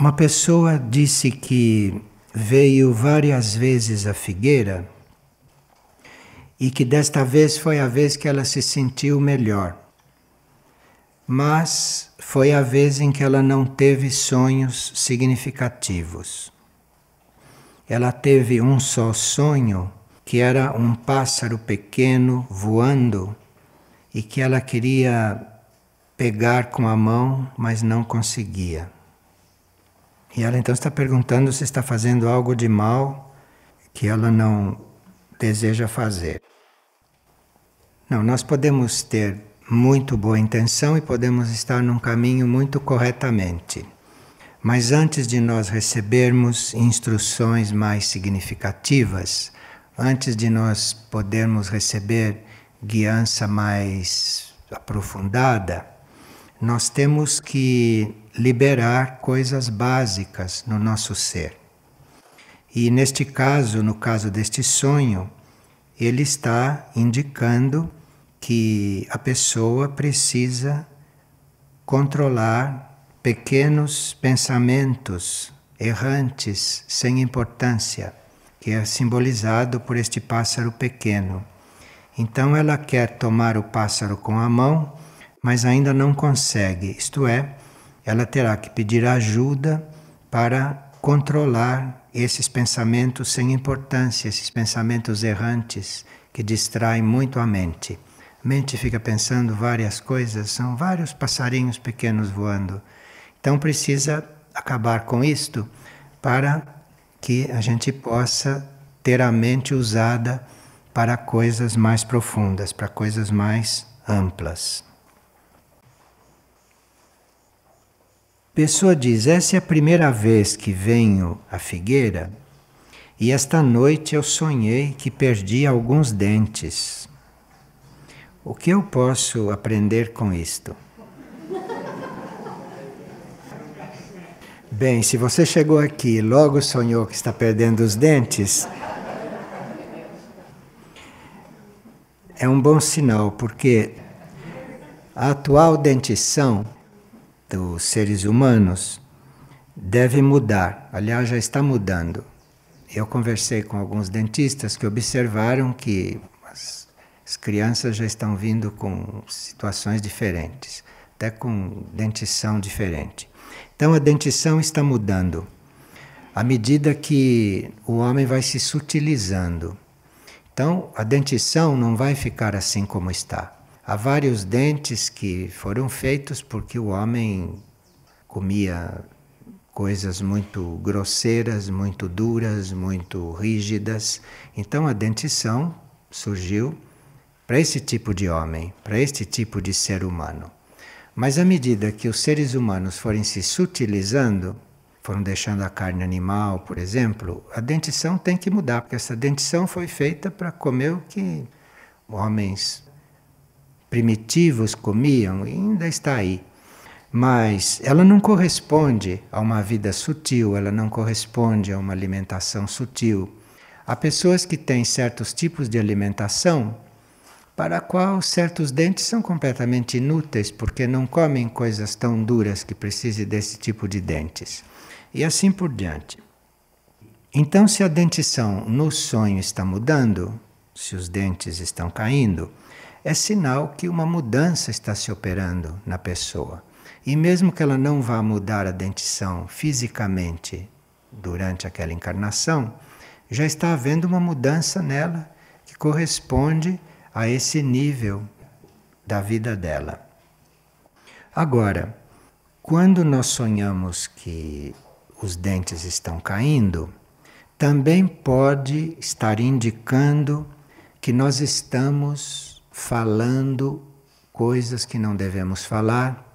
Uma pessoa disse que veio várias vezes à figueira e que desta vez foi a vez que ela se sentiu melhor. Mas foi a vez em que ela não teve sonhos significativos. Ela teve um só sonho, que era um pássaro pequeno voando e que ela queria pegar com a mão, mas não conseguia. E ela então está perguntando se está fazendo algo de mal que ela não deseja fazer. Não, nós podemos ter muito boa intenção e podemos estar num caminho muito corretamente. Mas antes de nós recebermos instruções mais significativas, antes de nós podermos receber guiança mais aprofundada, nós temos que liberar coisas básicas no nosso ser. E neste caso, no caso deste sonho, ele está indicando que a pessoa precisa controlar pequenos pensamentos errantes, sem importância, que é simbolizado por este pássaro pequeno. Então ela quer tomar o pássaro com a mão mas ainda não consegue, isto é, ela terá que pedir ajuda para controlar esses pensamentos sem importância, esses pensamentos errantes que distraem muito a mente. A mente fica pensando várias coisas, são vários passarinhos pequenos voando. Então precisa acabar com isto para que a gente possa ter a mente usada para coisas mais profundas, para coisas mais amplas. pessoa diz: Essa é a primeira vez que venho à figueira e esta noite eu sonhei que perdi alguns dentes. O que eu posso aprender com isto? Bem, se você chegou aqui e logo sonhou que está perdendo os dentes, é um bom sinal, porque a atual dentição dos seres humanos deve mudar. Aliás, já está mudando. Eu conversei com alguns dentistas que observaram que as, as crianças já estão vindo com situações diferentes, até com dentição diferente. Então, a dentição está mudando à medida que o homem vai se sutilizando. Então, a dentição não vai ficar assim como está. Há vários dentes que foram feitos porque o homem comia coisas muito grosseiras, muito duras, muito rígidas. Então a dentição surgiu para esse tipo de homem, para este tipo de ser humano. Mas à medida que os seres humanos forem se sutilizando, foram deixando a carne animal, por exemplo, a dentição tem que mudar, porque essa dentição foi feita para comer o que homens primitivos comiam, ainda está aí. Mas ela não corresponde a uma vida sutil, ela não corresponde a uma alimentação sutil. Há pessoas que têm certos tipos de alimentação para a qual certos dentes são completamente inúteis porque não comem coisas tão duras que precise desse tipo de dentes. E assim por diante. Então, se a dentição no sonho está mudando, se os dentes estão caindo, é sinal que uma mudança está se operando na pessoa. E mesmo que ela não vá mudar a dentição fisicamente durante aquela encarnação, já está havendo uma mudança nela que corresponde a esse nível da vida dela. Agora, quando nós sonhamos que os dentes estão caindo, também pode estar indicando que nós estamos falando coisas que não devemos falar,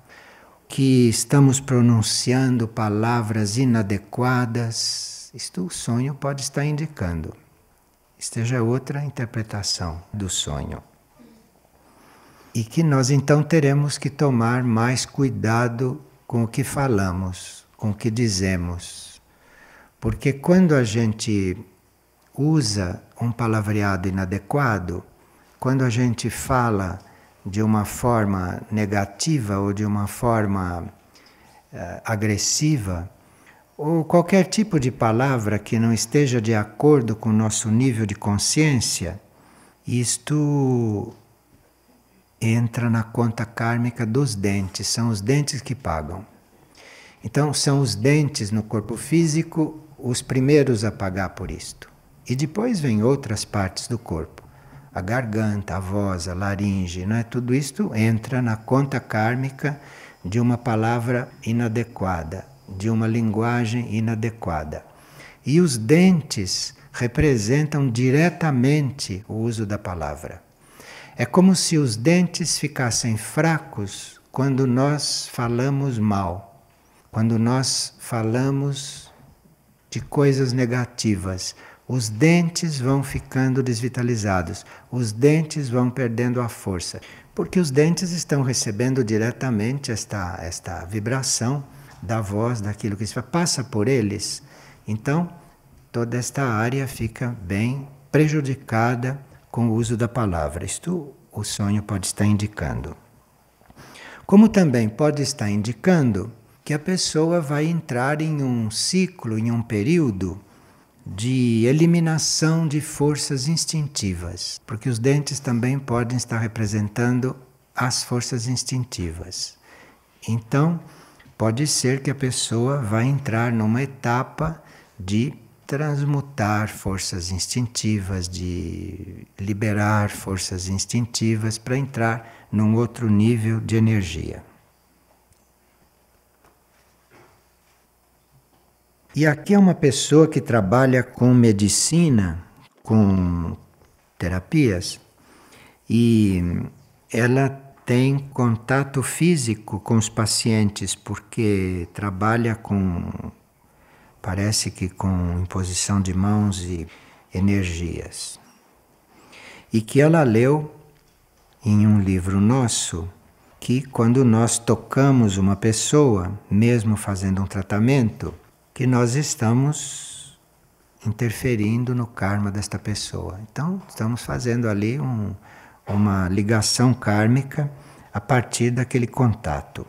que estamos pronunciando palavras inadequadas. Isto o sonho pode estar indicando. Esteja outra interpretação do sonho. E que nós então teremos que tomar mais cuidado com o que falamos, com o que dizemos. Porque quando a gente usa um palavreado inadequado, quando a gente fala de uma forma negativa ou de uma forma eh, agressiva, ou qualquer tipo de palavra que não esteja de acordo com o nosso nível de consciência, isto entra na conta kármica dos dentes, são os dentes que pagam. Então, são os dentes no corpo físico os primeiros a pagar por isto. E depois vêm outras partes do corpo a garganta, a voz, a laringe, é tudo isto entra na conta kármica de uma palavra inadequada, de uma linguagem inadequada. E os dentes representam diretamente o uso da palavra. É como se os dentes ficassem fracos quando nós falamos mal, quando nós falamos de coisas negativas, os dentes vão ficando desvitalizados, os dentes vão perdendo a força, porque os dentes estão recebendo diretamente esta, esta vibração da voz, daquilo que se passa por eles. Então, toda esta área fica bem prejudicada com o uso da palavra. Isto o sonho pode estar indicando. Como também pode estar indicando que a pessoa vai entrar em um ciclo, em um período de eliminação de forças instintivas, porque os dentes também podem estar representando as forças instintivas. Então, pode ser que a pessoa vá entrar numa etapa de transmutar forças instintivas, de liberar forças instintivas para entrar num outro nível de energia. E aqui é uma pessoa que trabalha com medicina, com terapias, e ela tem contato físico com os pacientes, porque trabalha com, parece que com imposição de mãos e energias. E que ela leu em um livro nosso que, quando nós tocamos uma pessoa, mesmo fazendo um tratamento, que nós estamos interferindo no karma desta pessoa. Então, estamos fazendo ali um, uma ligação kármica a partir daquele contato.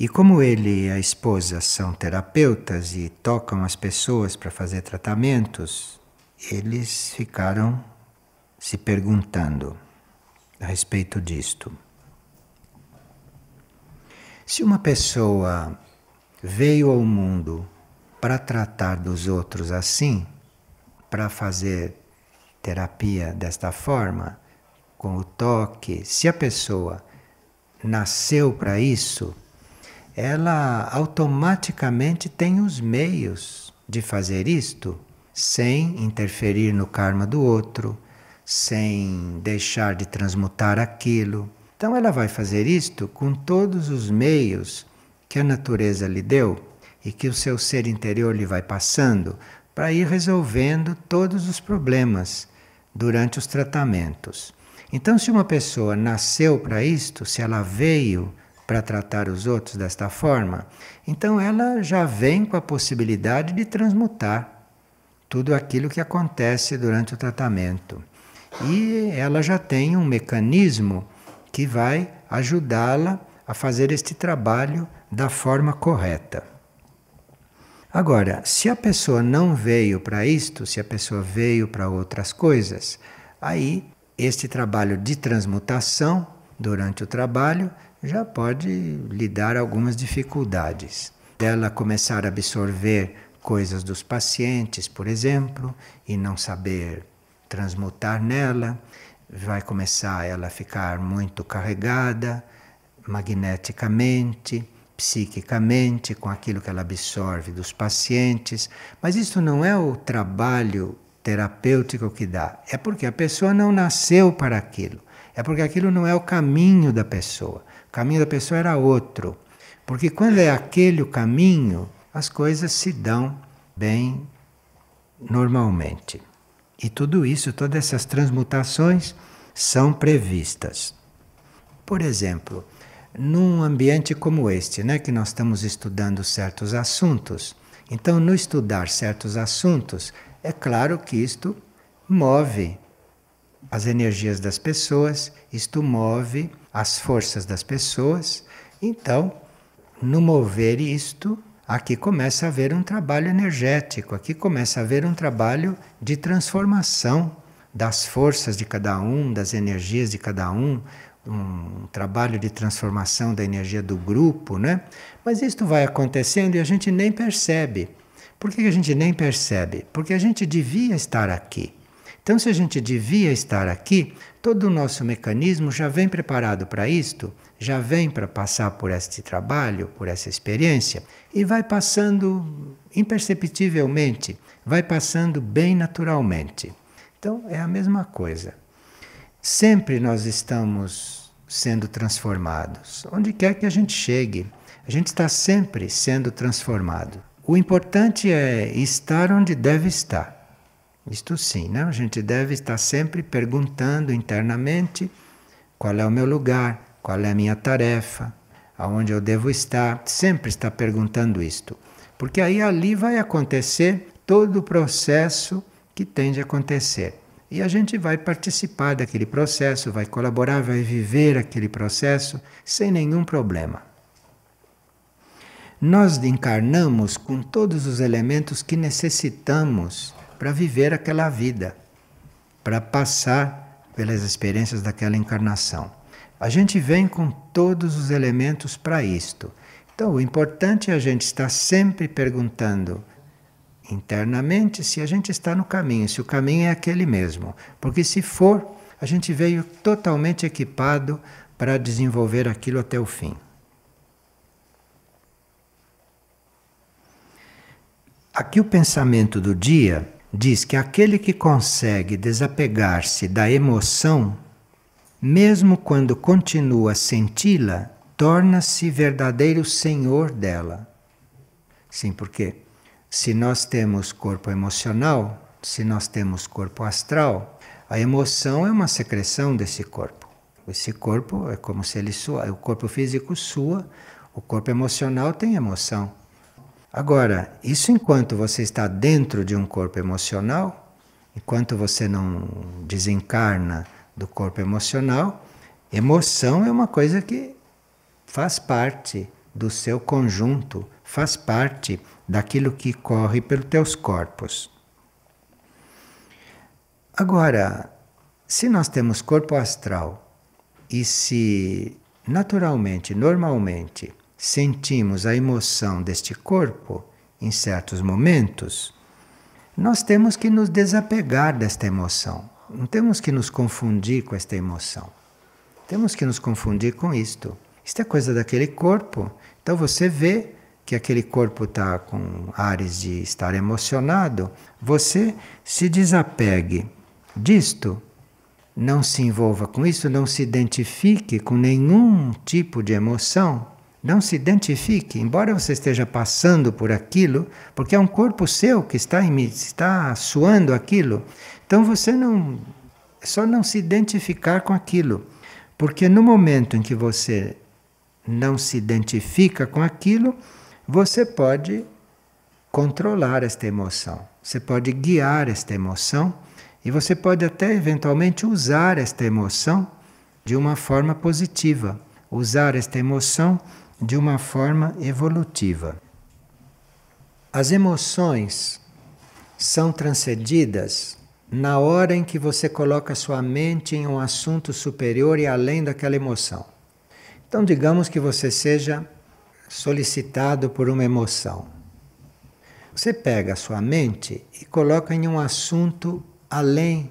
E como ele e a esposa são terapeutas e tocam as pessoas para fazer tratamentos, eles ficaram se perguntando a respeito disto. Se uma pessoa veio ao mundo para tratar dos outros assim, para fazer terapia desta forma, com o toque, se a pessoa nasceu para isso, ela automaticamente tem os meios de fazer isto sem interferir no karma do outro, sem deixar de transmutar aquilo. Então ela vai fazer isto com todos os meios que a natureza lhe deu e que o seu ser interior lhe vai passando para ir resolvendo todos os problemas durante os tratamentos. Então, se uma pessoa nasceu para isto, se ela veio para tratar os outros desta forma, então ela já vem com a possibilidade de transmutar tudo aquilo que acontece durante o tratamento. E ela já tem um mecanismo que vai ajudá-la a fazer este trabalho da forma correta. Agora, se a pessoa não veio para isto, se a pessoa veio para outras coisas, aí este trabalho de transmutação durante o trabalho já pode lhe dar algumas dificuldades. Dela começar a absorver coisas dos pacientes, por exemplo, e não saber transmutar nela, vai começar ela a ficar muito carregada magneticamente psiquicamente, com aquilo que ela absorve dos pacientes, mas isso não é o trabalho terapêutico que dá, é porque a pessoa não nasceu para aquilo, é porque aquilo não é o caminho da pessoa, o caminho da pessoa era outro. Porque quando é aquele o caminho, as coisas se dão bem normalmente. E tudo isso, todas essas transmutações, são previstas. Por exemplo, num ambiente como este, né, que nós estamos estudando certos assuntos. Então, no estudar certos assuntos, é claro que isto move as energias das pessoas, isto move as forças das pessoas. Então, no mover isto, aqui começa a haver um trabalho energético, aqui começa a haver um trabalho de transformação das forças de cada um, das energias de cada um, um trabalho de transformação da energia do grupo, né? Mas isto vai acontecendo e a gente nem percebe. Por que a gente nem percebe? Porque a gente devia estar aqui. Então, se a gente devia estar aqui, todo o nosso mecanismo já vem preparado para isto, já vem para passar por este trabalho, por essa experiência, e vai passando imperceptivelmente, vai passando bem naturalmente. Então, é a mesma coisa. Sempre nós estamos sendo transformados. Onde quer que a gente chegue, a gente está sempre sendo transformado. O importante é estar onde deve estar. Isto sim, né? a gente deve estar sempre perguntando internamente qual é o meu lugar, qual é a minha tarefa, aonde eu devo estar. Sempre está perguntando isto. Porque aí ali vai acontecer todo o processo que tem de acontecer. E a gente vai participar daquele processo, vai colaborar, vai viver aquele processo sem nenhum problema. Nós encarnamos com todos os elementos que necessitamos para viver aquela vida, para passar pelas experiências daquela encarnação. A gente vem com todos os elementos para isto. Então, o importante é a gente estar sempre perguntando internamente se a gente está no caminho, se o caminho é aquele mesmo. Porque se for, a gente veio totalmente equipado para desenvolver aquilo até o fim. Aqui o pensamento do dia diz que aquele que consegue desapegar-se da emoção, mesmo quando continua a senti-la, torna-se verdadeiro senhor dela. Sim, porque se nós temos corpo emocional, se nós temos corpo astral, a emoção é uma secreção desse corpo. Esse corpo é como se ele sua, o corpo físico sua, o corpo emocional tem emoção. Agora, isso enquanto você está dentro de um corpo emocional, enquanto você não desencarna do corpo emocional, emoção é uma coisa que faz parte do seu conjunto faz parte daquilo que corre pelos teus corpos. Agora, se nós temos corpo astral e se naturalmente, normalmente, sentimos a emoção deste corpo em certos momentos, nós temos que nos desapegar desta emoção. Não temos que nos confundir com esta emoção. Temos que nos confundir com isto. Isto é coisa daquele corpo. Então você vê que aquele corpo está com ares de estar emocionado, você se desapegue disto, não se envolva com isso, não se identifique com nenhum tipo de emoção, não se identifique, embora você esteja passando por aquilo, porque é um corpo seu que está em está suando aquilo. Então você não é só não se identificar com aquilo, porque no momento em que você não se identifica com aquilo, você pode controlar esta emoção, você pode guiar esta emoção e você pode até eventualmente usar esta emoção de uma forma positiva, usar esta emoção de uma forma evolutiva. As emoções são transcendidas na hora em que você coloca sua mente em um assunto superior e além daquela emoção. Então, digamos que você seja solicitado por uma emoção. Você pega a sua mente e coloca em um assunto além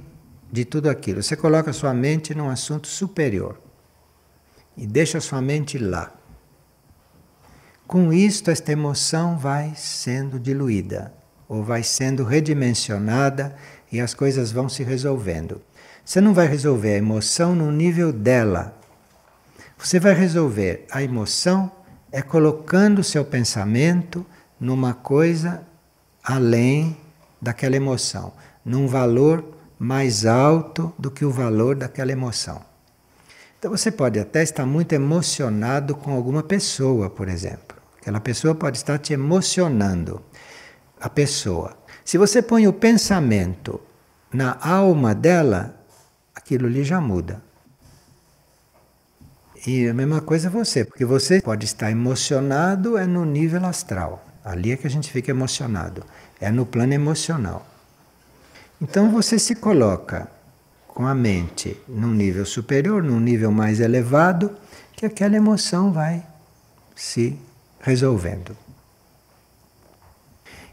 de tudo aquilo. Você coloca a sua mente num assunto superior e deixa a sua mente lá. Com isto, esta emoção vai sendo diluída ou vai sendo redimensionada e as coisas vão se resolvendo. Você não vai resolver a emoção no nível dela. Você vai resolver a emoção é colocando o seu pensamento numa coisa além daquela emoção, num valor mais alto do que o valor daquela emoção. Então você pode até estar muito emocionado com alguma pessoa, por exemplo. Aquela pessoa pode estar te emocionando. A pessoa. Se você põe o pensamento na alma dela, aquilo lhe já muda. E a mesma coisa você, porque você pode estar emocionado é no nível astral. Ali é que a gente fica emocionado, é no plano emocional. Então você se coloca com a mente num nível superior, num nível mais elevado, que aquela emoção vai se resolvendo.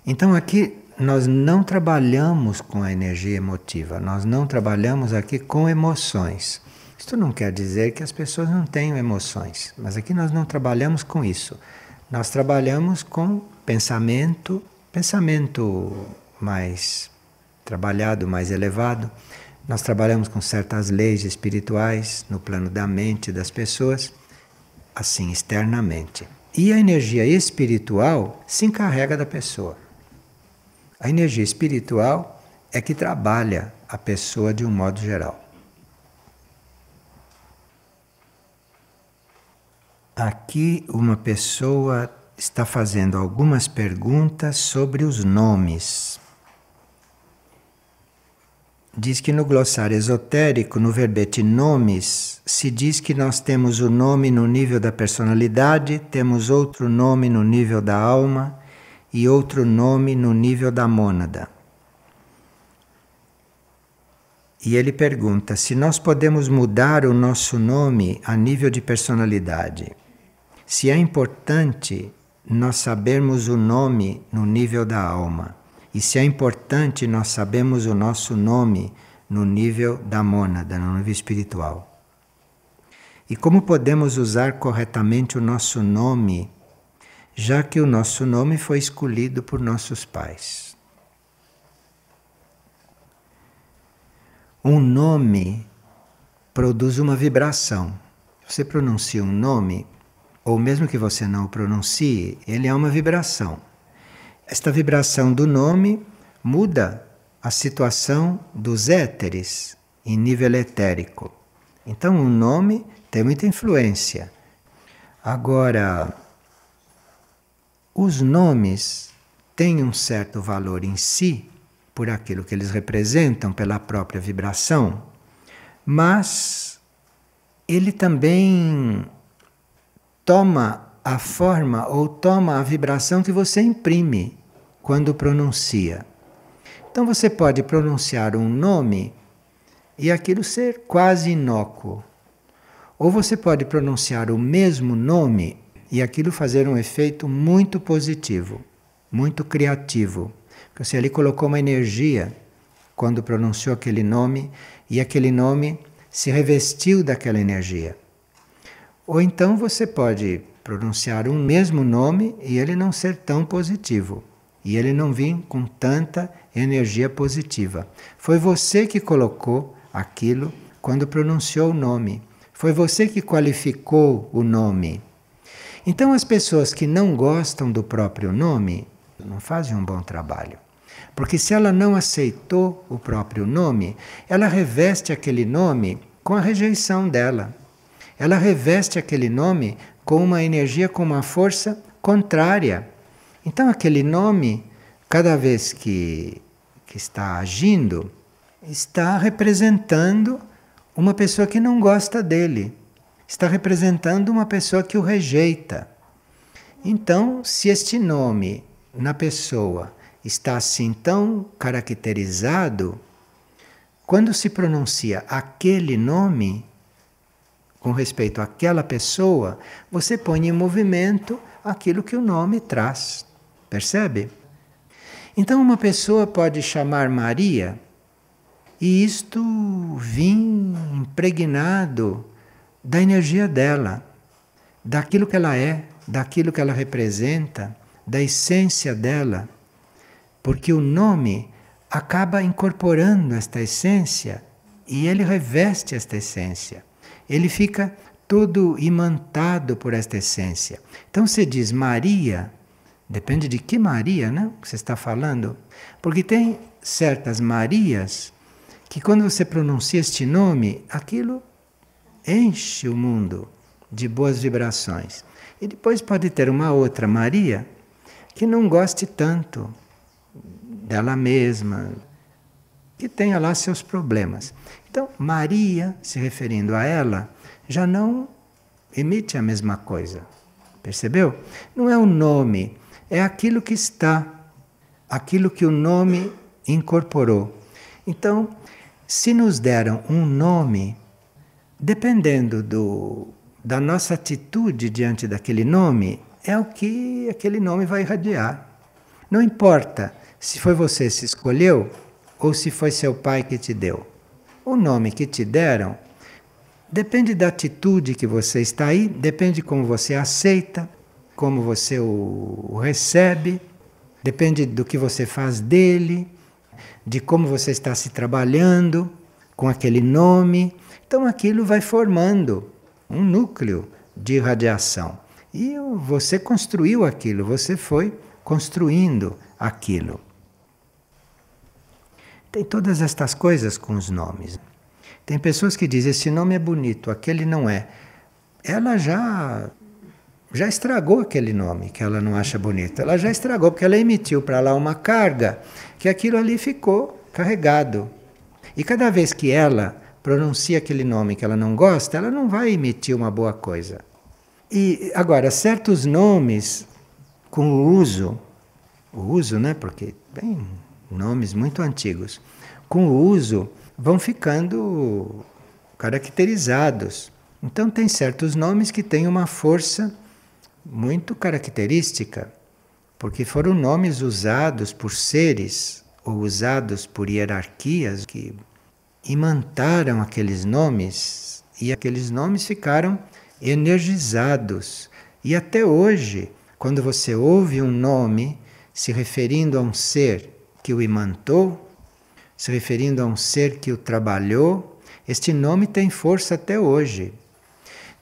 Então aqui nós não trabalhamos com a energia emotiva, nós não trabalhamos aqui com emoções. Isto não quer dizer que as pessoas não tenham emoções, mas aqui nós não trabalhamos com isso. Nós trabalhamos com pensamento, pensamento mais trabalhado, mais elevado. Nós trabalhamos com certas leis espirituais no plano da mente das pessoas, assim externamente. E a energia espiritual se encarrega da pessoa. A energia espiritual é que trabalha a pessoa de um modo geral. Aqui uma pessoa está fazendo algumas perguntas sobre os nomes. Diz que no glossário esotérico, no verbete nomes, se diz que nós temos o nome no nível da personalidade, temos outro nome no nível da alma e outro nome no nível da mônada. E ele pergunta se nós podemos mudar o nosso nome a nível de personalidade se é importante nós sabermos o nome no nível da alma, e se é importante nós sabermos o nosso nome no nível da mônada, no nível espiritual. E como podemos usar corretamente o nosso nome, já que o nosso nome foi escolhido por nossos pais? Um nome produz uma vibração. Você pronuncia um nome, ou mesmo que você não o pronuncie, ele é uma vibração. Esta vibração do nome muda a situação dos éteres em nível etérico. Então, o nome tem muita influência. Agora, os nomes têm um certo valor em si, por aquilo que eles representam, pela própria vibração, mas ele também toma a forma ou toma a vibração que você imprime quando pronuncia. Então você pode pronunciar um nome e aquilo ser quase inócuo. Ou você pode pronunciar o mesmo nome e aquilo fazer um efeito muito positivo, muito criativo. Porque você ali colocou uma energia quando pronunciou aquele nome e aquele nome se revestiu daquela energia. Ou então você pode pronunciar um mesmo nome e ele não ser tão positivo, e ele não vir com tanta energia positiva. Foi você que colocou aquilo quando pronunciou o nome. Foi você que qualificou o nome. Então, as pessoas que não gostam do próprio nome não fazem um bom trabalho. Porque se ela não aceitou o próprio nome, ela reveste aquele nome com a rejeição dela ela reveste aquele nome com uma energia, com uma força contrária. Então, aquele nome, cada vez que, que está agindo, está representando uma pessoa que não gosta dele, está representando uma pessoa que o rejeita. Então, se este nome na pessoa está assim tão caracterizado, quando se pronuncia aquele nome, com respeito àquela pessoa, você põe em movimento aquilo que o nome traz. Percebe? Então, uma pessoa pode chamar Maria e isto vir impregnado da energia dela, daquilo que ela é, daquilo que ela representa, da essência dela. Porque o nome acaba incorporando esta essência e ele reveste esta essência ele fica todo imantado por esta essência. Então se diz Maria, depende de que Maria, né? Que você está falando, porque tem certas Marias que quando você pronuncia este nome, aquilo enche o mundo de boas vibrações. E depois pode ter uma outra Maria que não goste tanto dela mesma, que tenha lá seus problemas. Então, Maria, se referindo a ela, já não emite a mesma coisa. Percebeu? Não é o nome, é aquilo que está, aquilo que o nome incorporou. Então, se nos deram um nome, dependendo do, da nossa atitude diante daquele nome, é o que aquele nome vai irradiar. Não importa se foi você que se escolheu, ou se foi seu pai que te deu. O nome que te deram depende da atitude que você está aí, depende como você aceita, como você o recebe, depende do que você faz dele, de como você está se trabalhando com aquele nome. Então aquilo vai formando um núcleo de radiação. E você construiu aquilo, você foi construindo aquilo. Tem todas estas coisas com os nomes. Tem pessoas que dizem: esse nome é bonito, aquele não é. Ela já já estragou aquele nome que ela não acha bonito. Ela já estragou porque ela emitiu para lá uma carga que aquilo ali ficou carregado. E cada vez que ela pronuncia aquele nome que ela não gosta, ela não vai emitir uma boa coisa. E agora, certos nomes com o uso, o uso, né? Porque bem, nomes muito antigos, com o uso vão ficando caracterizados. Então, tem certos nomes que têm uma força muito característica, porque foram nomes usados por seres ou usados por hierarquias que imantaram aqueles nomes e aqueles nomes ficaram energizados. E até hoje, quando você ouve um nome se referindo a um ser que o imantou, se referindo a um ser que o trabalhou, este nome tem força até hoje.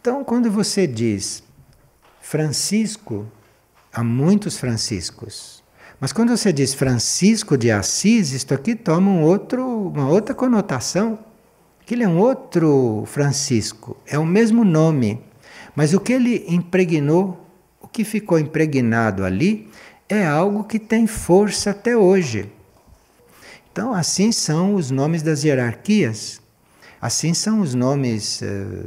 Então, quando você diz Francisco, há muitos Franciscos. Mas quando você diz Francisco de Assis, isto aqui toma um outro, uma outra conotação. Que ele é um outro Francisco, é o mesmo nome, mas o que ele impregnou, o que ficou impregnado ali, é algo que tem força até hoje. Então, assim são os nomes das hierarquias, assim são os nomes eh,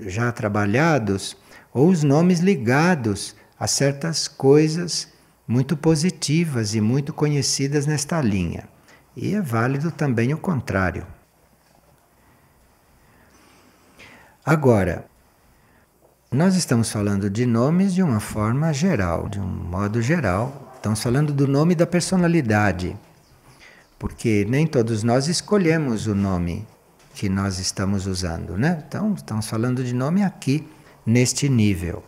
já trabalhados ou os nomes ligados a certas coisas muito positivas e muito conhecidas nesta linha. E é válido também o contrário. Agora, nós estamos falando de nomes de uma forma geral, de um modo geral. Estamos falando do nome da personalidade, porque nem todos nós escolhemos o nome que nós estamos usando, né? Então, estamos falando de nome aqui, neste nível.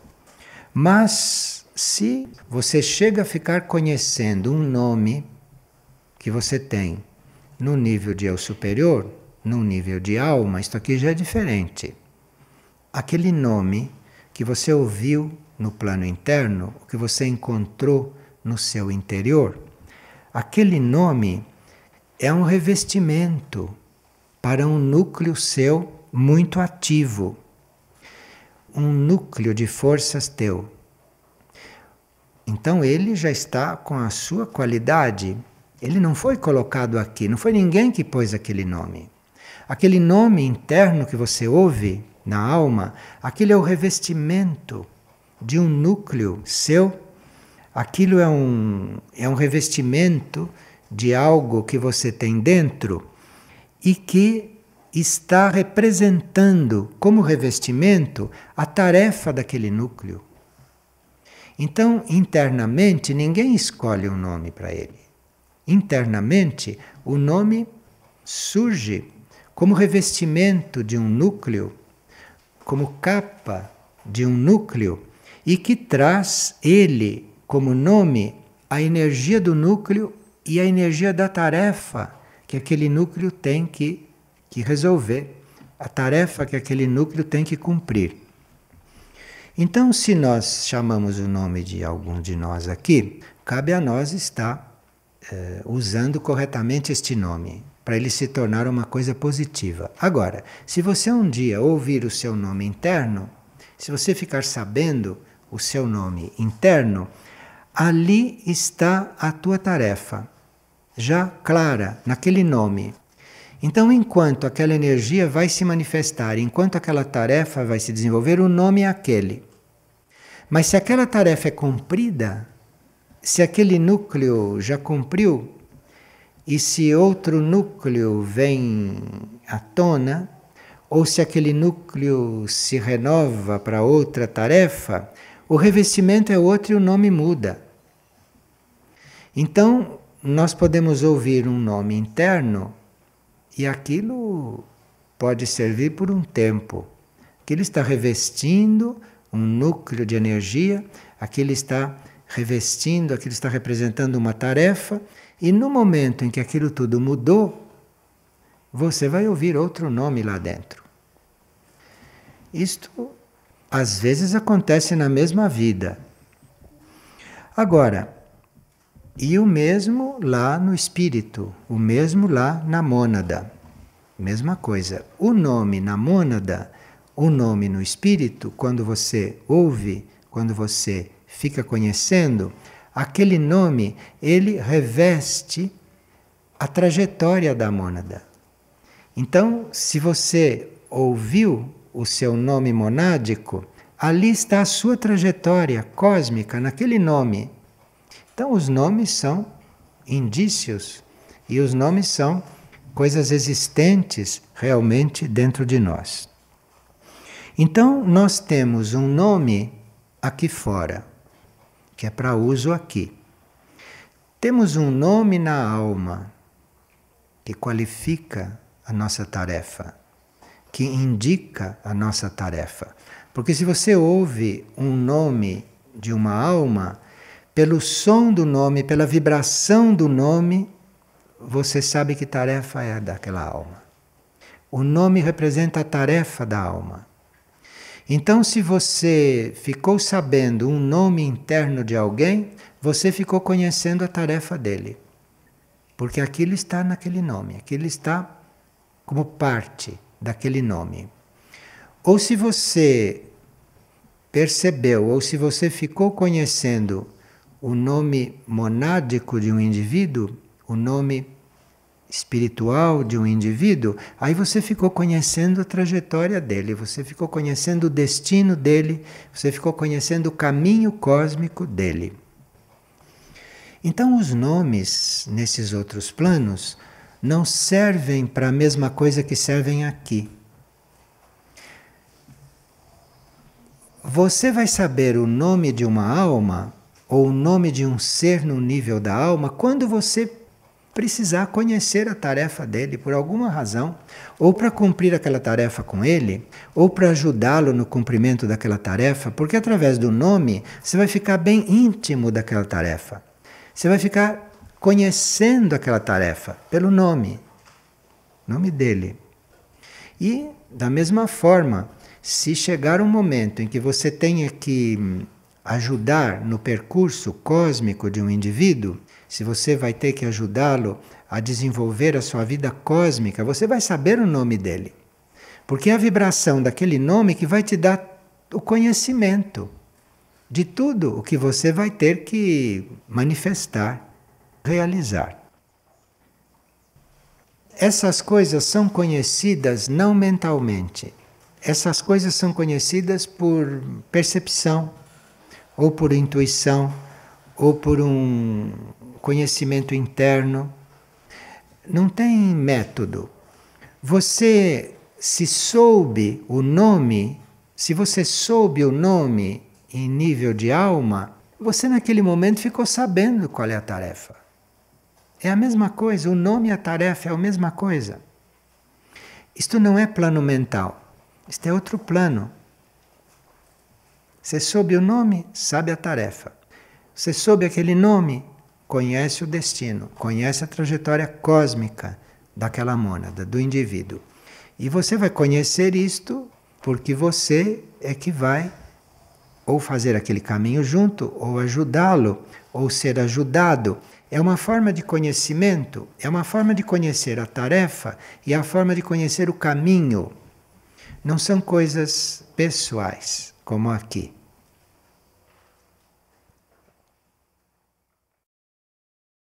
Mas se você chega a ficar conhecendo um nome que você tem no nível de eu superior, no nível de alma, isto aqui já é diferente. Aquele nome que você ouviu no plano interno, o que você encontrou no seu interior, aquele nome é um revestimento para um núcleo seu muito ativo, um núcleo de forças teu. Então ele já está com a sua qualidade. Ele não foi colocado aqui, não foi ninguém que pôs aquele nome. Aquele nome interno que você ouve na alma, aquilo é o revestimento de um núcleo seu, aquilo é um, é um revestimento de algo que você tem dentro e que está representando como revestimento a tarefa daquele núcleo. Então, internamente, ninguém escolhe um nome para ele. Internamente, o nome surge como revestimento de um núcleo como capa de um núcleo e que traz ele como nome a energia do núcleo e a energia da tarefa que aquele núcleo tem que, que resolver, a tarefa que aquele núcleo tem que cumprir. Então, se nós chamamos o nome de algum de nós aqui, cabe a nós estar eh, usando corretamente este nome para ele se tornar uma coisa positiva. Agora, se você um dia ouvir o seu nome interno, se você ficar sabendo o seu nome interno, ali está a tua tarefa, já clara, naquele nome. Então, enquanto aquela energia vai se manifestar, enquanto aquela tarefa vai se desenvolver, o nome é aquele. Mas se aquela tarefa é cumprida, se aquele núcleo já cumpriu e se outro núcleo vem à tona, ou se aquele núcleo se renova para outra tarefa, o revestimento é outro e o nome muda. Então, nós podemos ouvir um nome interno e aquilo pode servir por um tempo. Aquilo está revestindo um núcleo de energia, aquilo está revestindo, aquilo está representando uma tarefa e no momento em que aquilo tudo mudou, você vai ouvir outro nome lá dentro. Isto às vezes acontece na mesma vida. Agora, e o mesmo lá no espírito, o mesmo lá na mônada. Mesma coisa. O nome na mônada, o nome no espírito, quando você ouve, quando você fica conhecendo, Aquele nome, ele reveste a trajetória da mônada. Então, se você ouviu o seu nome monádico, ali está a sua trajetória cósmica, naquele nome. Então, os nomes são indícios e os nomes são coisas existentes realmente dentro de nós. Então, nós temos um nome aqui fora que é para uso aqui. Temos um nome na alma que qualifica a nossa tarefa, que indica a nossa tarefa. Porque se você ouve um nome de uma alma, pelo som do nome, pela vibração do nome, você sabe que tarefa é daquela alma. O nome representa a tarefa da alma. Então, se você ficou sabendo um nome interno de alguém, você ficou conhecendo a tarefa dele. Porque aquilo está naquele nome, aquilo está como parte daquele nome. Ou se você percebeu, ou se você ficou conhecendo o nome monádico de um indivíduo, o nome espiritual de um indivíduo, aí você ficou conhecendo a trajetória dele, você ficou conhecendo o destino dele, você ficou conhecendo o caminho cósmico dele. Então, os nomes nesses outros planos não servem para a mesma coisa que servem aqui. Você vai saber o nome de uma alma ou o nome de um ser no nível da alma quando você precisar conhecer a tarefa dele por alguma razão, ou para cumprir aquela tarefa com ele, ou para ajudá-lo no cumprimento daquela tarefa, porque através do nome você vai ficar bem íntimo daquela tarefa. Você vai ficar conhecendo aquela tarefa pelo nome, nome dele. E da mesma forma, se chegar um momento em que você tenha que hum, ajudar no percurso cósmico de um indivíduo, se você vai ter que ajudá-lo a desenvolver a sua vida cósmica, você vai saber o nome dele. Porque é a vibração daquele nome que vai te dar o conhecimento de tudo o que você vai ter que manifestar, realizar. Essas coisas são conhecidas não mentalmente. Essas coisas são conhecidas por percepção, ou por intuição, ou por um conhecimento interno. Não tem método. Você, se soube o nome, se você soube o nome em nível de alma, você naquele momento ficou sabendo qual é a tarefa. É a mesma coisa, o nome e a tarefa é a mesma coisa. Isto não é plano mental, isto é outro plano. Você soube o nome, sabe a tarefa. Você soube aquele nome, conhece o destino, conhece a trajetória cósmica daquela mônada, do indivíduo. E você vai conhecer isto porque você é que vai ou fazer aquele caminho junto, ou ajudá-lo, ou ser ajudado. É uma forma de conhecimento, é uma forma de conhecer a tarefa e é a forma de conhecer o caminho. Não são coisas pessoais, como aqui.